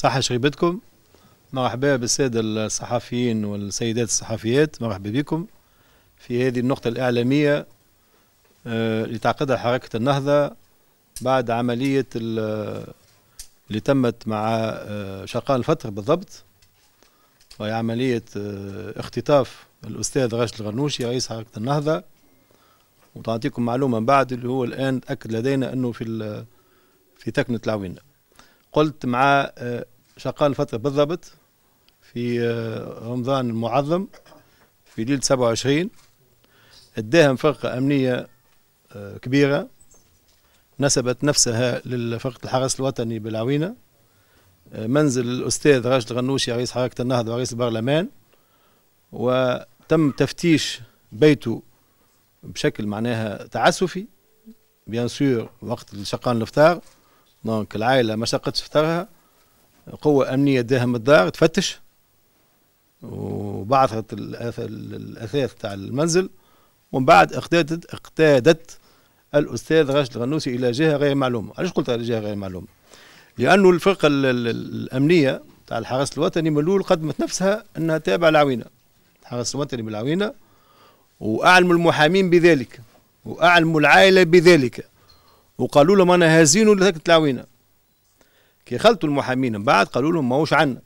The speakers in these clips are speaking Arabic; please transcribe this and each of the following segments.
صحة شريبتكم مرحبا بالسادة الصحفيين والسيدات الصحفيات مرحبا بكم في هذه النقطة الإعلامية اللي آه، تعقدها حركة النهضة بعد عملية اللي تمت مع آه، شقان الفترة بالضبط وهي عملية آه، اختطاف الأستاذ راشد الغنوشي رئيس حركة النهضة وتعطيكم معلومة من بعد اللي هو الآن تأكد لدينا أنه في في تكنة العوينة قلت مع شقان فترة بالضبط في آه، رمضان المعظم في ليلة 27 اداهم فرقة أمنية آه، كبيرة نسبت نفسها لفرقة الحرس الوطني بالعوينة آه، منزل الأستاذ راشد غنوشي رئيس حركة النهضة ورئيس البرلمان وتم تفتيش بيته بشكل معناها تعسفي بيان سور وقت شقان الافطار دونك العائله ما شقتش فطرها قوة أمنية داهم الدار تفتش وبعثت الأثاث تاع المنزل ومن بعد اقتادت اقتادت الأستاذ راشد الغنوسي إلى جهة غير معلومة علاش قلت على جهة غير معلومة لأنه الفرقة الأمنية تاع الحرس الوطني من الأول قدمت نفسها أنها تابعة لعوينة الحرس الوطني بالعوينة وأعلموا المحامين بذلك وأعلموا العائلة بذلك وقالوا لهم أنا هزين لثكة العوينة كي خلطوا المحامين من بعد قالوا لهم ماهوش عنا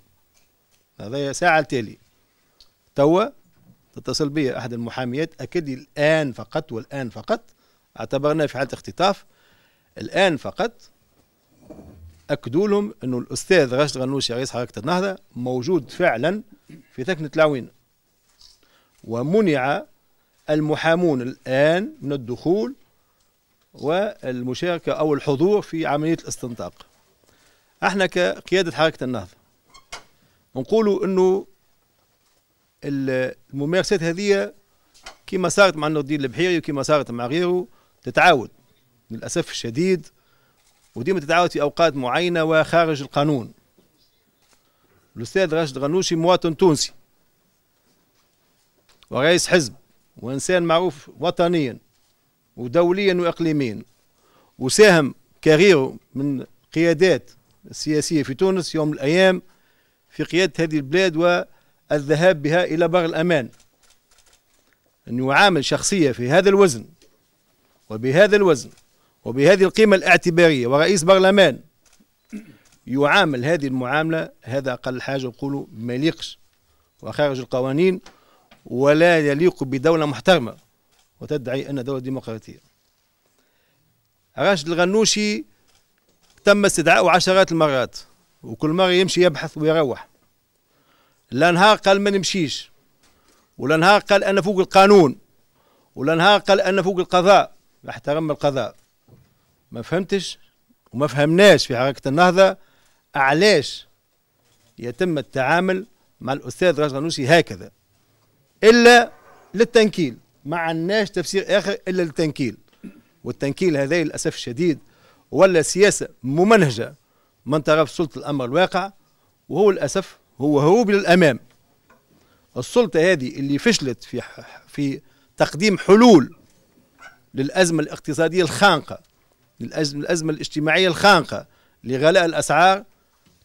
هذا ساعة التالي توا تتصل بي أحد المحاميات أكد الآن فقط والآن فقط اعتبرناه في حالة اختطاف الآن فقط أكدوا لهم أنه الأستاذ راشد غنوشي رئيس حركة النهضة موجود فعلا في ثكنة العوين ومنع المحامون الآن من الدخول والمشاركة أو الحضور في عملية الاستنطاق احنا كقياده حركه النهضه نقولوا انه الممارسات هذه كما صارت مع نور الدين البحيري وكما صارت مع غيره تتعاود للاسف الشديد وديما تتعاود في اوقات معينه وخارج القانون الاستاذ راشد غنوشي مواطن تونسي ورئيس حزب وانسان معروف وطنيا ودوليا واقليميا وساهم كغيره من قيادات السياسية في تونس يوم من الأيام في قيادة هذه البلاد والذهاب بها إلى بر الأمان أن يعامل شخصية في هذا الوزن وبهذا الوزن وبهذه القيمة الاعتبارية ورئيس برلمان يعامل هذه المعاملة هذا أقل حاجة نقولوا ما يليقش وخارج القوانين ولا يليق بدولة محترمة وتدعي أن دولة ديمقراطية راشد الغنوشي تم استدعائه عشرات المرات وكل مرة يمشي يبحث ويروح لانهار قال ما نمشيش ولانهار قال أنا فوق القانون ولانهار قال أنا فوق القضاء احترم القضاء ما فهمتش وما فهمناش في حركة النهضة علاش يتم التعامل مع الأستاذ رجل غنوشي هكذا إلا للتنكيل ما عندناش تفسير آخر إلا للتنكيل والتنكيل هذا للأسف الشديد ولا سياسة ممنهجة من طرف سلطة الأمر الواقع وهو للأسف هو هروب للأمام السلطة هذه اللي فشلت في في تقديم حلول للأزمة الاقتصادية الخانقة للأزمة الاجتماعية الخانقة لغلاء الأسعار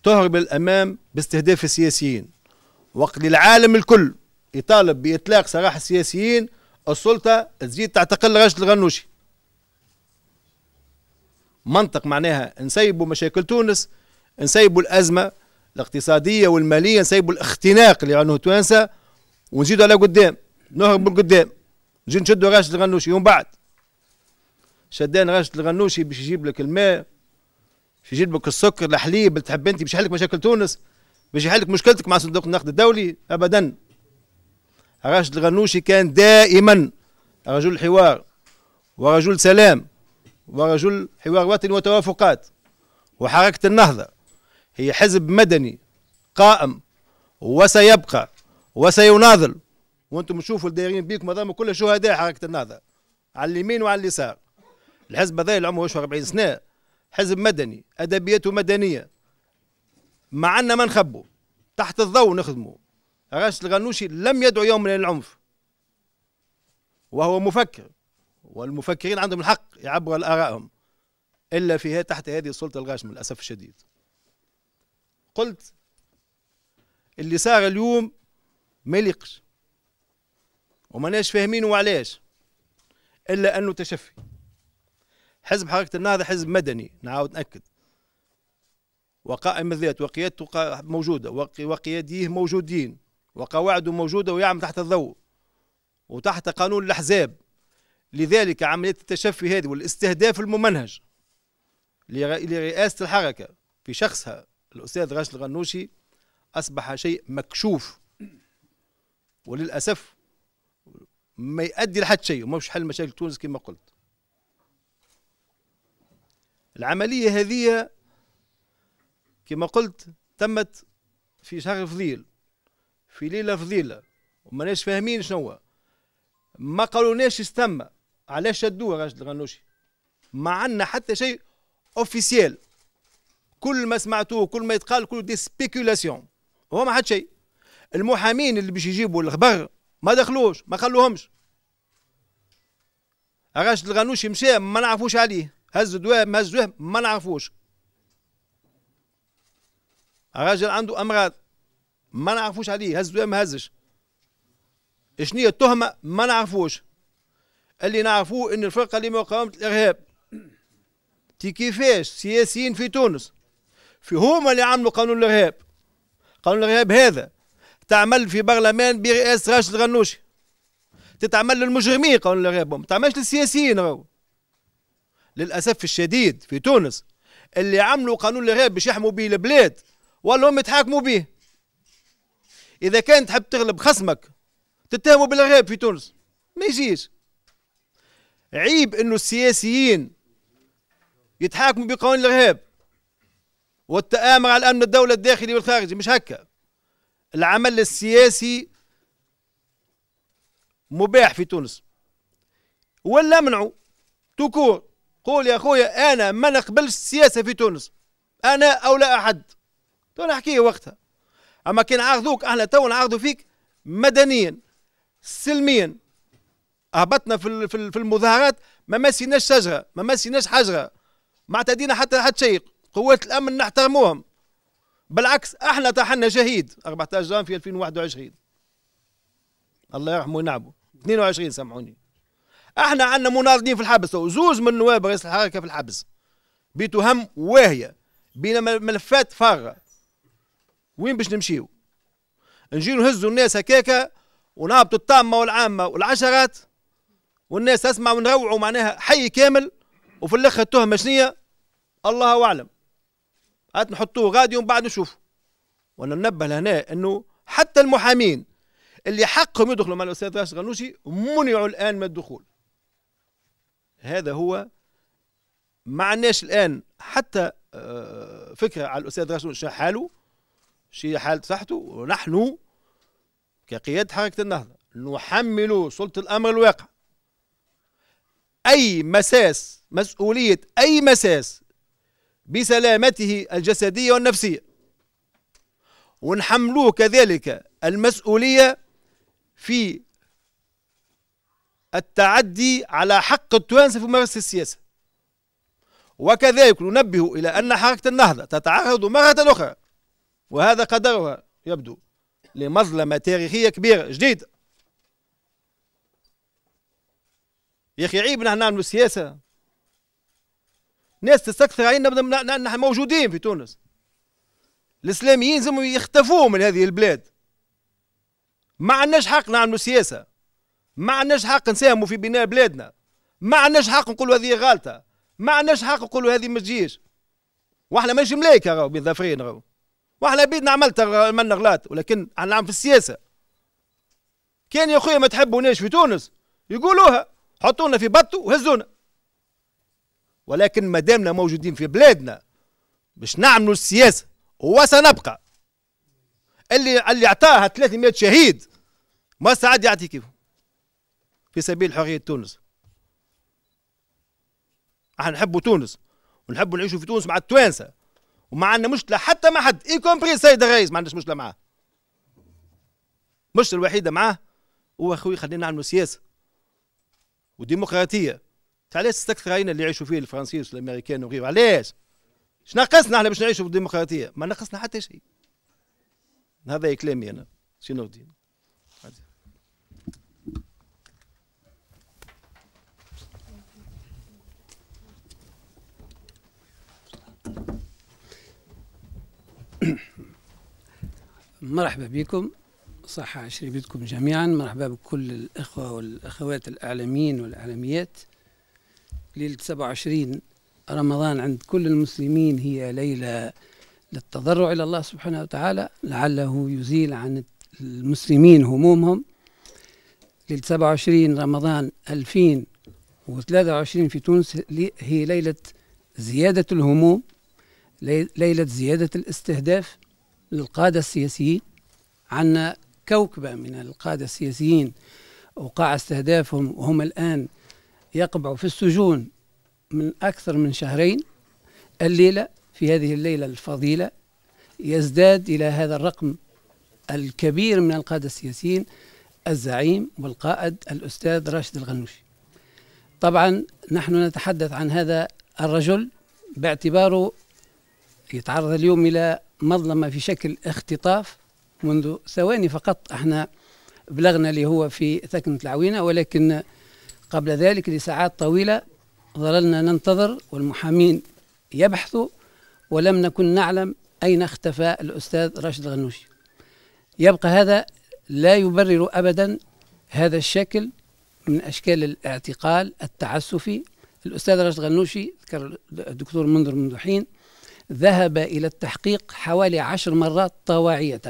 تهرب للأمام باستهداف السياسيين وقت العالم الكل يطالب بإطلاق سراح السياسيين السلطة تزيد تعتقل راشد الغنوشي منطق معناها نسيبوا مشاكل تونس نسيبوا الأزمة الاقتصادية والمالية نسيبوا الاختناق اللي عنه تونس ونزيدوا على قدام نهرب من قدام نجي نشدوا راشد الغنوشي ومن بعد شدان راشد الغنوشي باش يجيب لك الماء باش يجيب لك السكر الحليب اللي تحب انت باش يحل لك مشاكل تونس باش يحل لك مشكلتك مع صندوق النقد الدولي ابدا راشد الغنوشي كان دائما رجل حوار ورجل سلام ورجل حوار وطني وتوافقات وحركة النهضة هي حزب مدني قائم وسيبقى وسيناضل وانتم تشوفوا الدايرين بيكم هذوما كل شهداء حركة النهضة على اليمين وعلى اليسار الحزب هذا اللي عمره 40 سنة حزب مدني أدبيته مدنية مع أن ما نخبوا تحت الضوء نخدموا راشد الغنوشي لم يدعو يوم من العنف وهو مفكر والمفكرين عندهم الحق يعبروا لآرائهم إلا في تحت هذه السلطة الغاشمة للأسف الشديد قلت اللي صار اليوم ما يليقش وماناش فاهمين وعلاش إلا أنه تشفي حزب حركة النهضة حزب مدني نعاود نأكد وقائم الذات وقيادته موجودة وقياديه موجودين وقواعده موجودة ويعمل تحت الضوء وتحت قانون الأحزاب لذلك عملية التشفي هذه والاستهداف الممنهج لرئاسة الحركة في شخصها الأستاذ راشد الغنوشي أصبح شيء مكشوف وللأسف ما يؤدي لحد شيء وما حل مشاكل تونس كما قلت العملية هذه كما قلت تمت في شهر فضيل في ليلة فضيلة وما فاهمين شنو ما قالوناش استنى علاش شدوه راشد الغنوشي ما عندنا حتى شيء اوفيسيال كل ما سمعتوه كل ما يتقال كله دي سبيكولاسيون هو ما حد شيء المحامين اللي باش يجيبوا الخبر ما دخلوش ما خلوهمش راشد الغنوشي مشى ما نعرفوش عليه هز دوام هز وهم ما نعرفوش راجل عنده امراض ما نعرفوش عليه هز دواء ما هزش شنو هي التهمه ما نعرفوش اللي نعرفوه ان الفرقه اللي مقاومه الارهاب تي كيفاش سياسيين في تونس في هما اللي عملوا قانون الارهاب قانون الارهاب هذا تعمل في برلمان برئاسه راشد الغنوشي تتعمل للمجرمين قانون الارهاب ما تعملش للسياسيين راهو للاسف الشديد في تونس اللي عملوا قانون الارهاب باش يحموا به البلاد ولا هم يتحاكموا به اذا كان تحب تغلب خصمك تتهموا بالارهاب في تونس ما يجيش عيب انه السياسيين يتحاكموا بقوانين الارهاب والتآمر على امن الدوله الداخلي والخارجي مش هكا العمل السياسي مباح في تونس ولا منعوا تكور قول يا اخويا انا ما نقبلش السياسه في تونس انا او لا احد تو نحكي وقتها اما كان عارضوك احنا تو نعارضوا فيك مدنيا سلميا هبطنا في في المظاهرات ما مسيناش شجره ما مسيناش حجره ما اعتدينا حتى حتى شيء قوات الامن نحترموهم بالعكس احنا طحنا شهيد 14 جرام في 2021 الله يرحمه وينعمه 22 سامحوني احنا عندنا مناضلين في الحبس زوج من نواب رئيس الحركه في الحبس بتهم واهيه بين ملفات فارغه وين باش نمشيو نجي نهزوا الناس هكاكا ونهبطوا الطامه والعامه والعشرات والناس تسمع ونروعوا معناها حي كامل وفي الاخر التهمه شنية الله اعلم هات نحطوه غادي ومن بعد نشوفوا وانا ننبه لهنا انه حتى المحامين اللي حقهم يدخلوا مع الاستاذ راشد غنوشي منعوا الان من الدخول هذا هو ما عندناش الان حتى آه، فكره على الاستاذ راشد شو حاله شي حاله صحته ونحن كقياده حركه النهضه نحمل سلطه الامر الواقع أي مساس مسؤولية أي مساس بسلامته الجسدية والنفسية ونحملوه كذلك المسؤولية في التعدي على حق التوانسة في ممارسة السياسة وكذلك ننبه إلى أن حركة النهضة تتعرض مرة أخرى وهذا قدرها يبدو لمظلمة تاريخية كبيرة جديدة يا اخي عيب نحن نعملوا سياسه ناس تستكثر علينا نحن موجودين في تونس الاسلاميين لازم يختفوا من هذه البلاد ما عندناش حق نعملوا سياسه ما عندناش حق نساهموا في بناء بلادنا ما عندناش حق نقولوا هذه غلطه ما عندناش حق نقولوا هذه ما تجيش واحنا ماشي ملايكه راهو بين ظافرين راهو واحنا بيدنا عملت من غلط ولكن انا نعمل في السياسه كان يا خويا ما تحبوناش في تونس يقولوها حطونا في بطو وهزونا ولكن ما دامنا موجودين في بلادنا باش نعملوا السياسه وسنبقى اللي اللي اعطاها 300 شهيد ما سعد يعطي كيف في سبيل حريه تونس احنا نحبوا تونس ونحبوا نعيشوا في تونس مع التوانسه وما عندنا مشكله حتى مع حد اي كومبري السيد الرئيس ما عندناش مشكله معاه مش الوحيده معاه هو اخوي خلينا نعملوا سياسه وديمقراطيه علاش تستكثر علينا اللي يعيشوا فيه الفرنسيس والامريكان وغيره علاش اش ناقصنا احنا باش نعيشوا في الديمقراطيه ما ناقصنا حتى شيء هذا كلامي انا شنو الدين مرحبا بكم صحة عشري بيتكم جميعا مرحبا بكل الإخوة والأخوات الإعلاميين والإعلاميات ليلة 27 رمضان عند كل المسلمين هي ليلة للتضرع إلى الله سبحانه وتعالى لعله يزيل عن المسلمين همومهم ليلة 27 رمضان 2023 في تونس هي ليلة زيادة الهموم ليلة زيادة الاستهداف للقادة السياسيين عنا كوكبة من القادة السياسيين وقع استهدافهم وهم الآن يقبعوا في السجون من أكثر من شهرين الليلة في هذه الليلة الفضيلة يزداد إلى هذا الرقم الكبير من القادة السياسيين الزعيم والقائد الأستاذ راشد الغنوشي طبعا نحن نتحدث عن هذا الرجل باعتباره يتعرض اليوم إلى مظلمة في شكل اختطاف منذ ثواني فقط احنا بلغنا اللي هو في ثكنة العوينة ولكن قبل ذلك لساعات طويلة ظللنا ننتظر والمحامين يبحثوا ولم نكن نعلم أين اختفى الأستاذ راشد الغنوشي يبقى هذا لا يبرر أبدا هذا الشكل من أشكال الاعتقال التعسفي الأستاذ راشد الغنوشي ذكر الدكتور منذر منذ حين ذهب إلى التحقيق حوالي عشر مرات طواعية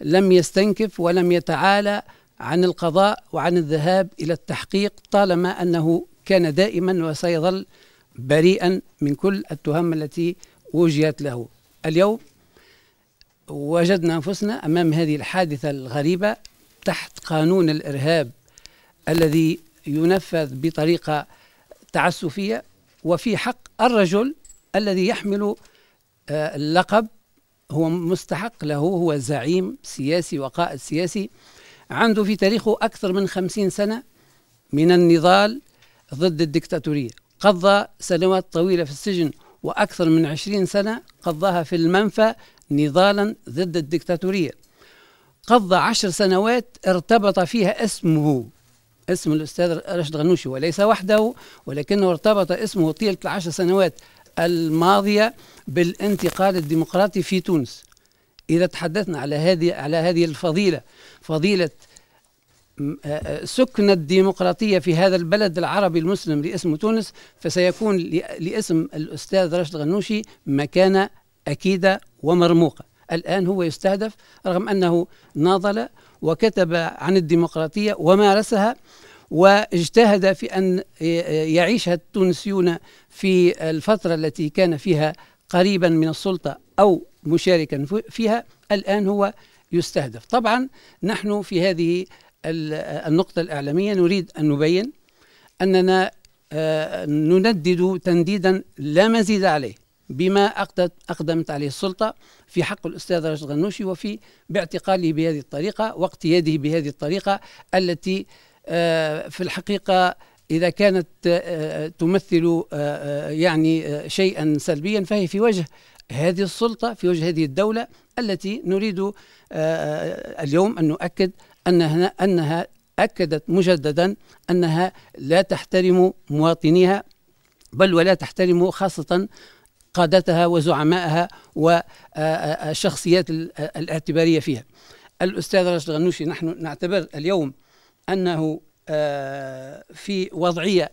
لم يستنكف ولم يتعالى عن القضاء وعن الذهاب الى التحقيق طالما انه كان دائما وسيظل بريئا من كل التهم التي وجهت له اليوم وجدنا انفسنا امام هذه الحادثه الغريبه تحت قانون الارهاب الذي ينفذ بطريقه تعسفيه وفي حق الرجل الذي يحمل آه، اللقب هو مستحق له هو زعيم سياسي وقائد سياسي عنده في تاريخه أكثر من خمسين سنة من النضال ضد الدكتاتورية قضى سنوات طويلة في السجن وأكثر من عشرين سنة قضاها في المنفى نضالا ضد الدكتاتورية قضى عشر سنوات ارتبط فيها اسمه اسم الأستاذ رشد غنوشي وليس وحده ولكنه ارتبط اسمه طيلة العشر سنوات الماضية بالانتقال الديمقراطي في تونس إذا تحدثنا على هذه على هذه الفضيلة فضيلة آه، آه، سكن الديمقراطية في هذا البلد العربي المسلم لاسم تونس فسيكون لاسم الأستاذ راشد غنوشي مكانة أكيدة ومرموقة الآن هو يستهدف رغم أنه ناضل وكتب عن الديمقراطية ومارسها واجتهد في أن يعيش التونسيون في الفترة التي كان فيها قريبا من السلطة أو مشاركا فيها الآن هو يستهدف طبعا نحن في هذه النقطة الإعلامية نريد أن نبين أننا آه، نندد تنديدا لا مزيد عليه بما أقدمت عليه السلطة في حق الأستاذ رشد غنوشي وفي باعتقاله بهذه الطريقة واقتياده بهذه الطريقة التي آه، في الحقيقه اذا كانت آه، آه، تمثل يعني شيئا سلبيا فهي في وجه هذه السلطه في وجه هذه الدوله التي نريد اليوم ان نؤكد انها انها اكدت مجددا انها لا تحترم مواطنيها بل ولا تحترم خاصه قادتها وزعمائها والشخصيات الاعتباريه فيها. الاستاذ راشد غنوشي نحن نعتبر اليوم أنه آه، في وضعية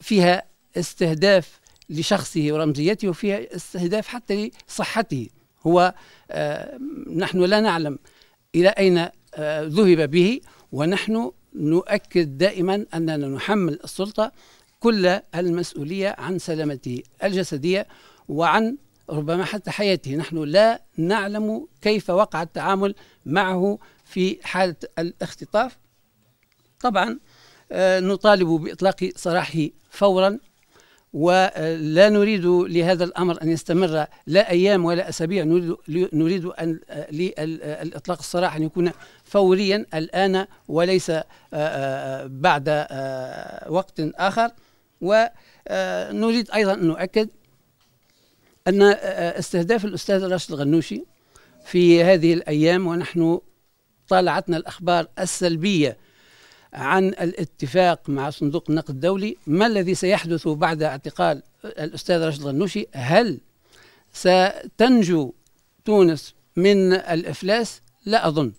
فيها استهداف لشخصه ورمزيته وفيها استهداف حتى لصحته هو آه، نحن لا نعلم إلى أين آه، ذهب به ونحن نؤكد دائما أننا نحمل السلطة كل المسؤولية عن سلامته الجسدية وعن ربما حتى حياته نحن لا نعلم كيف وقع التعامل معه في حالة الاختطاف طبعا آه، نطالب بإطلاق سراحه فورا ولا نريد لهذا الأمر أن يستمر لا أيام ولا أسابيع نريد, نريد أن الإطلاق آه، السراح أن يكون فوريا الآن وليس آه، بعد وقت آخر ونريد أيضا أن نؤكد أن استهداف الأستاذ راشد الغنوشي في هذه الأيام ونحن طالعتنا الأخبار السلبية عن الاتفاق مع صندوق النقد الدولي ما الذي سيحدث بعد اعتقال الأستاذ راشد غنوشي هل ستنجو تونس من الإفلاس لا أظن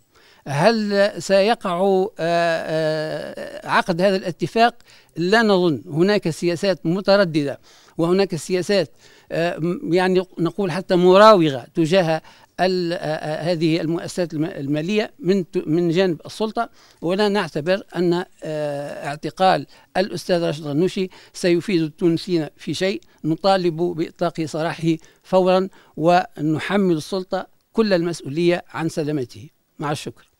هل سيقع آه، آه، عقد هذا الاتفاق لا نظن هناك سياسات متردده وهناك سياسات آه، يعني نقول حتى مراوغه تجاه هذه المؤسسات الماليه من من جانب السلطه ولا نعتبر ان اعتقال الاستاذ راشد غنوشي سيفيد التونسيين في شيء نطالب باطلاق سراحه فورا ونحمل السلطه كل المسؤوليه عن سلامته مع الشكر